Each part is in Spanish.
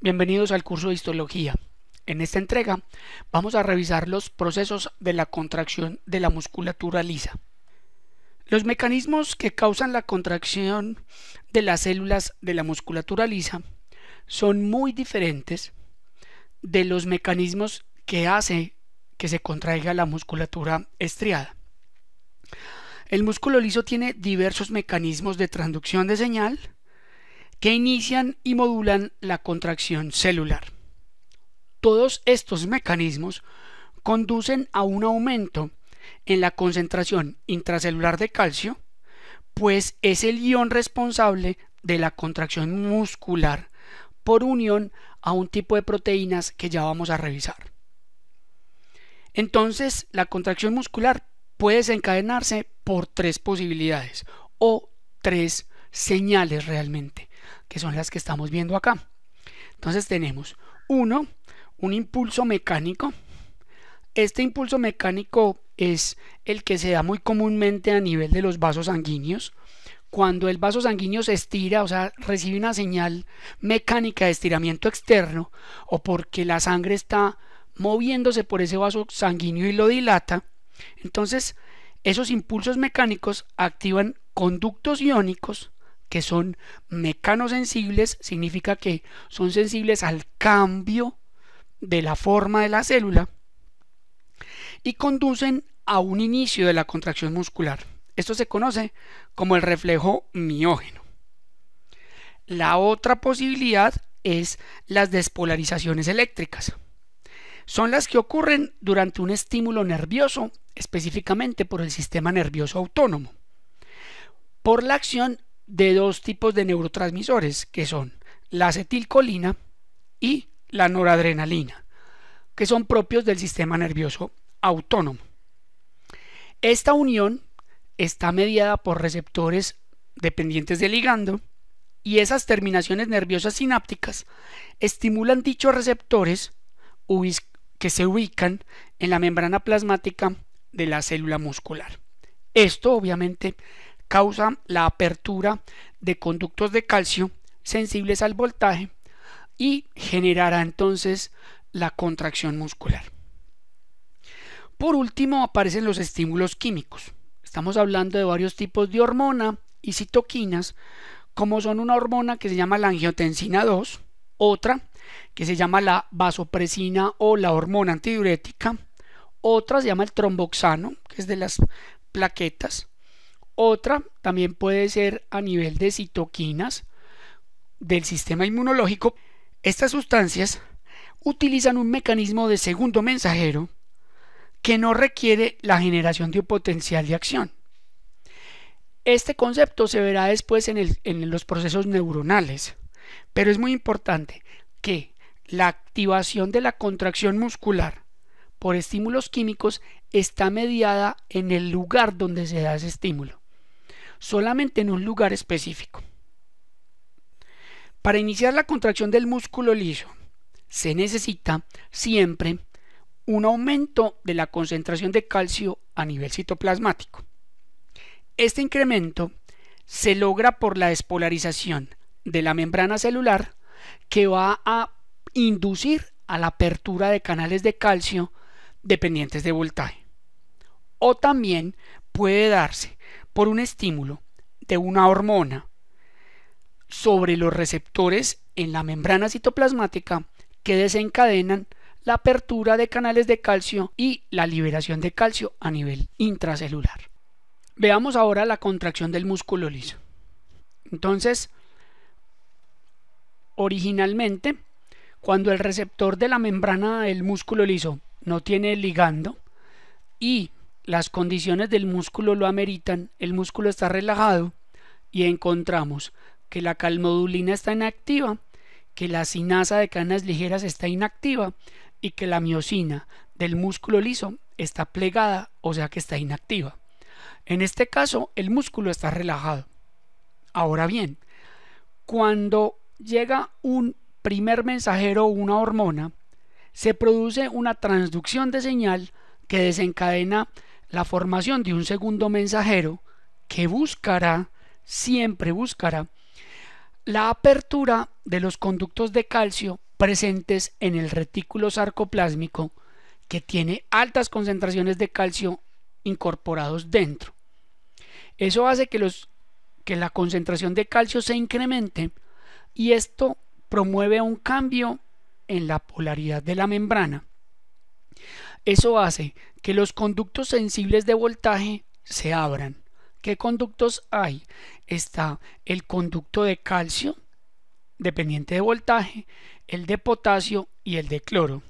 Bienvenidos al curso de histología. En esta entrega vamos a revisar los procesos de la contracción de la musculatura lisa. Los mecanismos que causan la contracción de las células de la musculatura lisa son muy diferentes de los mecanismos que hace que se contraiga la musculatura estriada. El músculo liso tiene diversos mecanismos de transducción de señal, que inician y modulan la contracción celular. Todos estos mecanismos conducen a un aumento en la concentración intracelular de calcio, pues es el ion responsable de la contracción muscular por unión a un tipo de proteínas que ya vamos a revisar. Entonces, la contracción muscular puede desencadenarse por tres posibilidades o tres señales realmente que son las que estamos viendo acá. Entonces tenemos uno, un impulso mecánico. Este impulso mecánico es el que se da muy comúnmente a nivel de los vasos sanguíneos. Cuando el vaso sanguíneo se estira, o sea, recibe una señal mecánica de estiramiento externo, o porque la sangre está moviéndose por ese vaso sanguíneo y lo dilata, entonces esos impulsos mecánicos activan conductos iónicos que son mecanosensibles, significa que son sensibles al cambio de la forma de la célula y conducen a un inicio de la contracción muscular. Esto se conoce como el reflejo miógeno. La otra posibilidad es las despolarizaciones eléctricas. Son las que ocurren durante un estímulo nervioso, específicamente por el sistema nervioso autónomo, por la acción de dos tipos de neurotransmisores, que son la acetilcolina y la noradrenalina, que son propios del sistema nervioso autónomo. Esta unión está mediada por receptores dependientes del ligando y esas terminaciones nerviosas sinápticas estimulan dichos receptores que se ubican en la membrana plasmática de la célula muscular. Esto obviamente causa la apertura de conductos de calcio sensibles al voltaje y generará entonces la contracción muscular. Por último aparecen los estímulos químicos. Estamos hablando de varios tipos de hormona y citoquinas, como son una hormona que se llama la angiotensina 2, otra que se llama la vasopresina o la hormona antidiurética, otra se llama el tromboxano, que es de las plaquetas, otra también puede ser a nivel de citoquinas del sistema inmunológico. Estas sustancias utilizan un mecanismo de segundo mensajero que no requiere la generación de un potencial de acción. Este concepto se verá después en, los procesos neuronales, pero es muy importante que la activación de la contracción muscular por estímulos químicos está mediada en el lugar donde se da ese estímulo solamente en un lugar específico. Para iniciar la contracción del músculo liso, se necesita siempre un aumento de la concentración de calcio a nivel citoplasmático. Este incremento se logra por la despolarización de la membrana celular que va a inducir a la apertura de canales de calcio dependientes de voltaje. O también puede darse por un estímulo de una hormona sobre los receptores en la membrana citoplasmática que desencadenan la apertura de canales de calcio y la liberación de calcio a nivel intracelular. Veamos ahora la contracción del músculo liso. Entonces, originalmente, cuando el receptor de la membrana del músculo liso no tiene ligando y las condiciones del músculo lo ameritan, el músculo está relajado y encontramos que la calmodulina está inactiva, que la sinasa de canas ligeras está inactiva y que la miocina del músculo liso está plegada, o sea que está inactiva. En este caso, el músculo está relajado. Ahora bien, cuando llega un primer mensajero o una hormona, se produce una transducción de señal que desencadena la formación de un segundo mensajero que buscará, siempre buscará, la apertura de los conductos de calcio presentes en el retículo sarcoplásmico que tiene altas concentraciones de calcio incorporados dentro. Eso hace que, los, que la concentración de calcio se incremente y esto promueve un cambio en la polaridad de la membrana. Eso hace que los conductos sensibles de voltaje se abran. ¿Qué conductos hay? Está el conducto de calcio, dependiente de voltaje, el de potasio y el de cloro,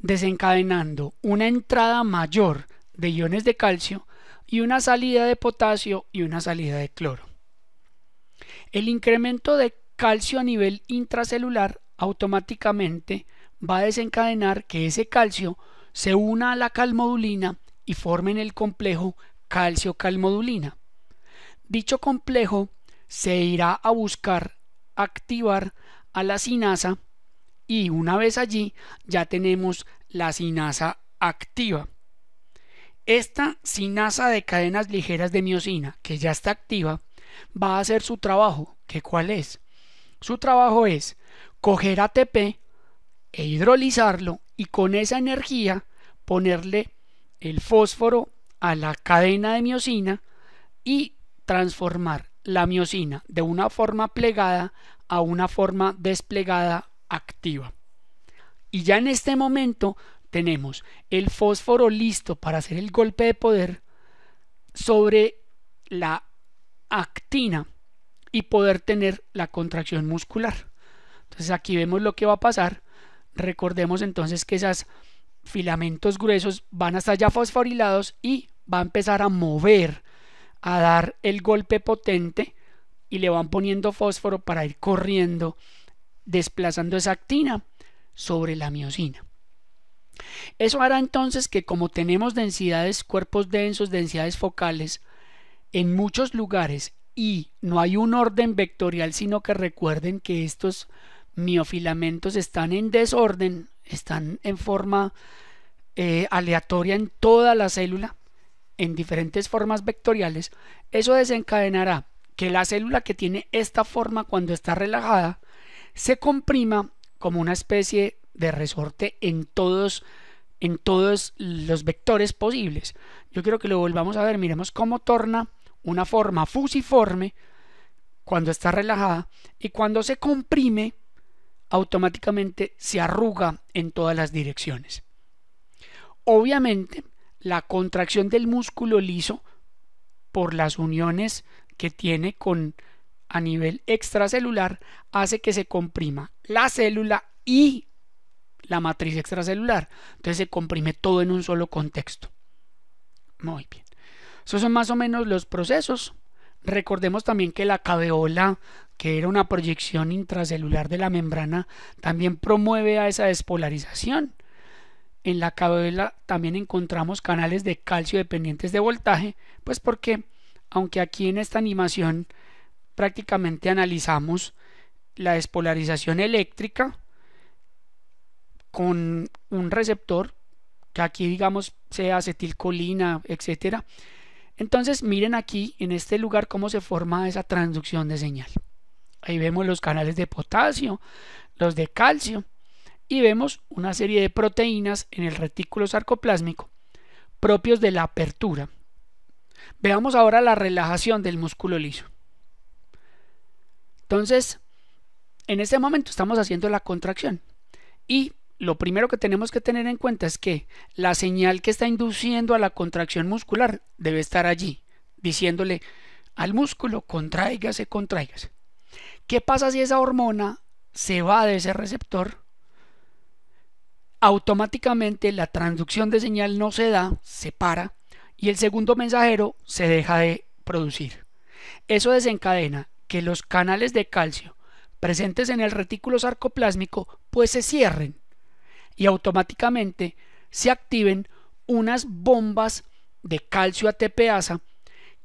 desencadenando una entrada mayor de iones de calcio y una salida de potasio y una salida de cloro. El incremento de calcio a nivel intracelular automáticamente va a desencadenar que ese calcio se una a la calmodulina y formen el complejo calcio-calmodulina. Dicho complejo se irá a buscar activar a la sinasa y una vez allí ya tenemos la sinasa activa. Esta sinasa de cadenas ligeras de miocina, que ya está activa, va a hacer su trabajo, que cuál es? Su trabajo es coger ATP e hidrolizarlo y con esa energía ponerle el fósforo a la cadena de miocina y transformar la miocina de una forma plegada a una forma desplegada activa. Y ya en este momento tenemos el fósforo listo para hacer el golpe de poder sobre la actina y poder tener la contracción muscular. Entonces aquí vemos lo que va a pasar Recordemos entonces que esos filamentos gruesos van a estar ya fosforilados y va a empezar a mover, a dar el golpe potente y le van poniendo fósforo para ir corriendo, desplazando esa actina sobre la miocina. Eso hará entonces que como tenemos densidades, cuerpos densos, densidades focales, en muchos lugares y no hay un orden vectorial, sino que recuerden que estos miofilamentos están en desorden, están en forma eh, aleatoria en toda la célula, en diferentes formas vectoriales, eso desencadenará que la célula que tiene esta forma cuando está relajada se comprima como una especie de resorte en todos en todos los vectores posibles. Yo quiero que lo volvamos a ver, miremos cómo torna una forma fusiforme cuando está relajada y cuando se comprime automáticamente se arruga en todas las direcciones. Obviamente, la contracción del músculo liso por las uniones que tiene con a nivel extracelular hace que se comprima la célula y la matriz extracelular. Entonces se comprime todo en un solo contexto. Muy bien. Esos son más o menos los procesos. Recordemos también que la caveola que era una proyección intracelular de la membrana, también promueve a esa despolarización. En la cabela también encontramos canales de calcio dependientes de voltaje, pues porque, aunque aquí en esta animación prácticamente analizamos la despolarización eléctrica con un receptor, que aquí digamos sea acetilcolina, etcétera, entonces miren aquí en este lugar cómo se forma esa transducción de señal. Ahí vemos los canales de potasio, los de calcio y vemos una serie de proteínas en el retículo sarcoplásmico propios de la apertura. Veamos ahora la relajación del músculo liso. Entonces, en este momento estamos haciendo la contracción y lo primero que tenemos que tener en cuenta es que la señal que está induciendo a la contracción muscular debe estar allí, diciéndole al músculo contráigase, contráigase. ¿Qué pasa si esa hormona se va de ese receptor? Automáticamente la transducción de señal no se da, se para y el segundo mensajero se deja de producir. Eso desencadena que los canales de calcio presentes en el retículo sarcoplásmico pues se cierren y automáticamente se activen unas bombas de calcio ATPasa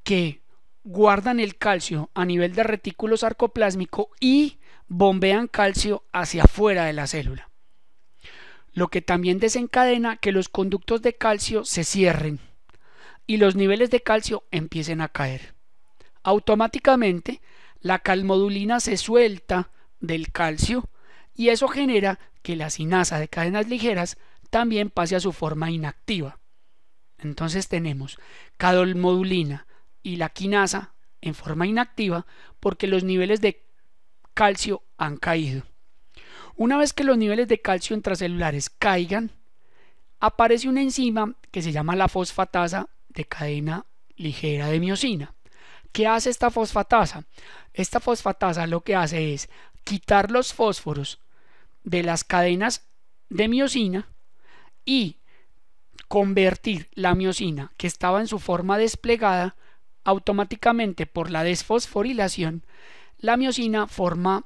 que guardan el calcio a nivel de retículo sarcoplásmico y bombean calcio hacia afuera de la célula, lo que también desencadena que los conductos de calcio se cierren y los niveles de calcio empiecen a caer. Automáticamente, la calmodulina se suelta del calcio y eso genera que la sinasa de cadenas ligeras también pase a su forma inactiva. Entonces tenemos calmodulina, y la quinasa en forma inactiva porque los niveles de calcio han caído. Una vez que los niveles de calcio intracelulares caigan, aparece una enzima que se llama la fosfatasa de cadena ligera de miocina. ¿Qué hace esta fosfatasa? Esta fosfatasa lo que hace es quitar los fósforos de las cadenas de miocina y convertir la miocina que estaba en su forma desplegada automáticamente por la desfosforilación, la miocina forma,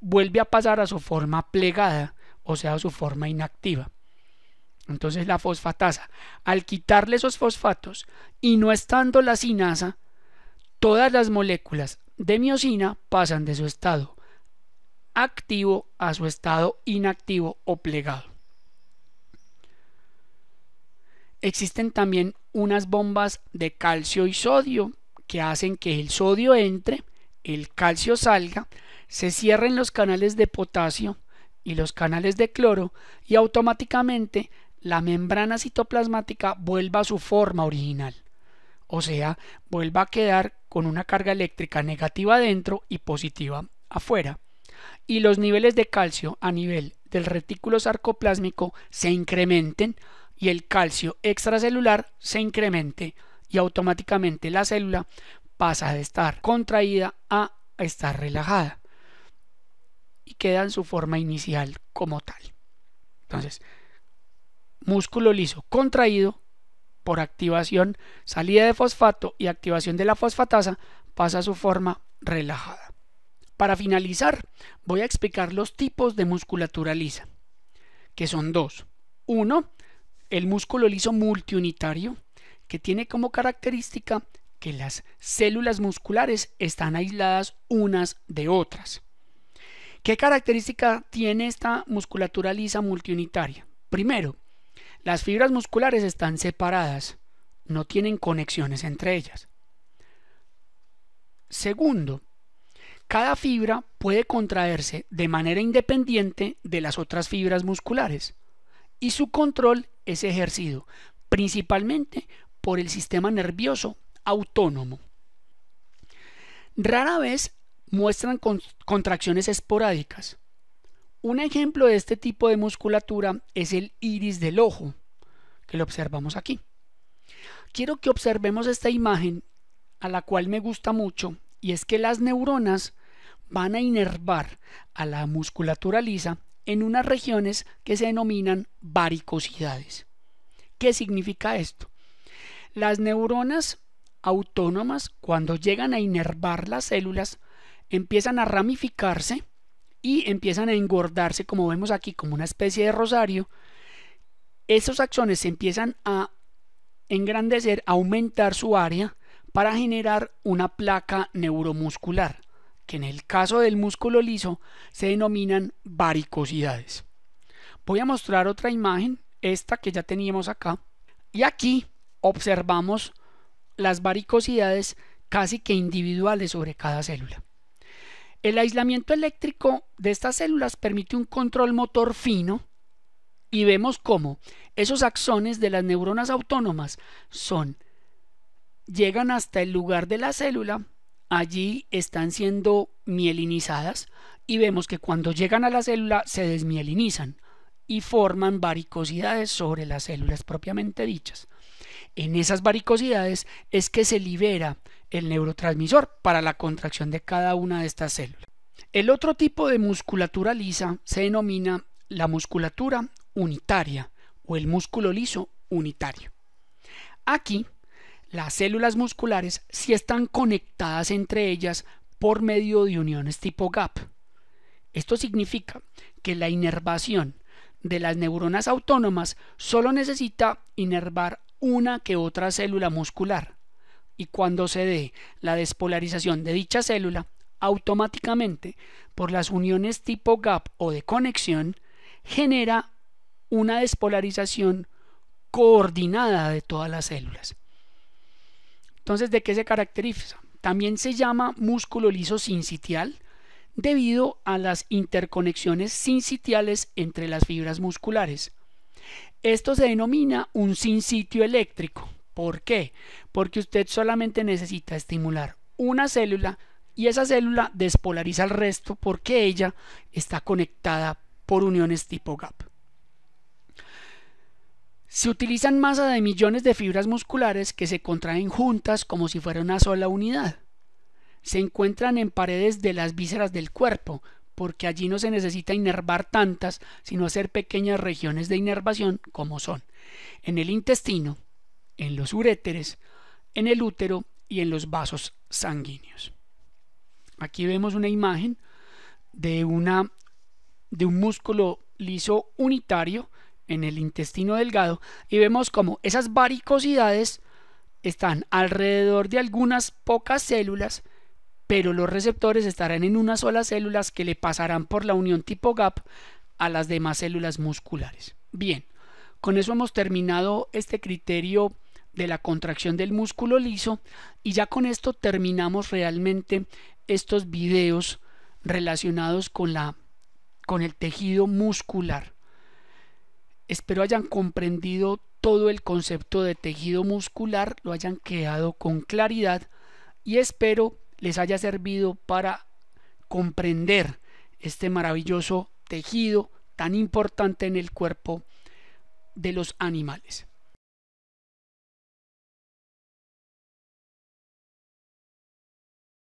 vuelve a pasar a su forma plegada, o sea, a su forma inactiva. Entonces la fosfatasa, al quitarle esos fosfatos y no estando la sinasa, todas las moléculas de miocina pasan de su estado activo a su estado inactivo o plegado. Existen también unas bombas de calcio y sodio que hacen que el sodio entre, el calcio salga, se cierren los canales de potasio y los canales de cloro y automáticamente la membrana citoplasmática vuelva a su forma original, o sea, vuelva a quedar con una carga eléctrica negativa dentro y positiva afuera, y los niveles de calcio a nivel del retículo sarcoplásmico se incrementen y el calcio extracelular se incremente y automáticamente la célula pasa de estar contraída a estar relajada y queda en su forma inicial como tal. Entonces, músculo liso contraído por activación, salida de fosfato y activación de la fosfatasa pasa a su forma relajada. Para finalizar, voy a explicar los tipos de musculatura lisa, que son dos. Uno, el músculo liso multiunitario, que tiene como característica que las células musculares están aisladas unas de otras. ¿Qué característica tiene esta musculatura lisa multiunitaria? Primero, las fibras musculares están separadas, no tienen conexiones entre ellas. Segundo, cada fibra puede contraerse de manera independiente de las otras fibras musculares y su control es ejercido principalmente por el sistema nervioso autónomo. Rara vez muestran contracciones esporádicas. Un ejemplo de este tipo de musculatura es el iris del ojo, que lo observamos aquí. Quiero que observemos esta imagen a la cual me gusta mucho y es que las neuronas van a inervar a la musculatura lisa en unas regiones que se denominan varicosidades. ¿Qué significa esto? Las neuronas autónomas, cuando llegan a inervar las células, empiezan a ramificarse y empiezan a engordarse, como vemos aquí, como una especie de rosario. Esos axones empiezan a engrandecer, a aumentar su área para generar una placa neuromuscular que en el caso del músculo liso se denominan varicosidades. Voy a mostrar otra imagen, esta que ya teníamos acá, y aquí observamos las varicosidades casi que individuales sobre cada célula. El aislamiento eléctrico de estas células permite un control motor fino y vemos cómo esos axones de las neuronas autónomas son llegan hasta el lugar de la célula allí están siendo mielinizadas y vemos que cuando llegan a la célula se desmielinizan y forman varicosidades sobre las células propiamente dichas. En esas varicosidades es que se libera el neurotransmisor para la contracción de cada una de estas células. El otro tipo de musculatura lisa se denomina la musculatura unitaria o el músculo liso unitario. Aquí las células musculares sí están conectadas entre ellas por medio de uniones tipo GAP. Esto significa que la inervación de las neuronas autónomas solo necesita inervar una que otra célula muscular. Y cuando se dé la despolarización de dicha célula, automáticamente, por las uniones tipo GAP o de conexión, genera una despolarización coordinada de todas las células. Entonces, ¿de qué se caracteriza? También se llama músculo liso sincitial debido a las interconexiones sincitiales entre las fibras musculares. Esto se denomina un sincitio eléctrico. ¿Por qué? Porque usted solamente necesita estimular una célula y esa célula despolariza al resto porque ella está conectada por uniones tipo GAP. Se utilizan masas de millones de fibras musculares que se contraen juntas como si fuera una sola unidad. Se encuentran en paredes de las vísceras del cuerpo, porque allí no se necesita inervar tantas, sino hacer pequeñas regiones de inervación como son en el intestino, en los uréteres, en el útero y en los vasos sanguíneos. Aquí vemos una imagen de, una, de un músculo liso unitario en el intestino delgado y vemos como esas varicosidades están alrededor de algunas pocas células, pero los receptores estarán en unas sola células que le pasarán por la unión tipo GAP a las demás células musculares. Bien, con eso hemos terminado este criterio de la contracción del músculo liso y ya con esto terminamos realmente estos videos relacionados con la con el tejido muscular. Espero hayan comprendido todo el concepto de tejido muscular, lo hayan quedado con claridad y espero les haya servido para comprender este maravilloso tejido tan importante en el cuerpo de los animales.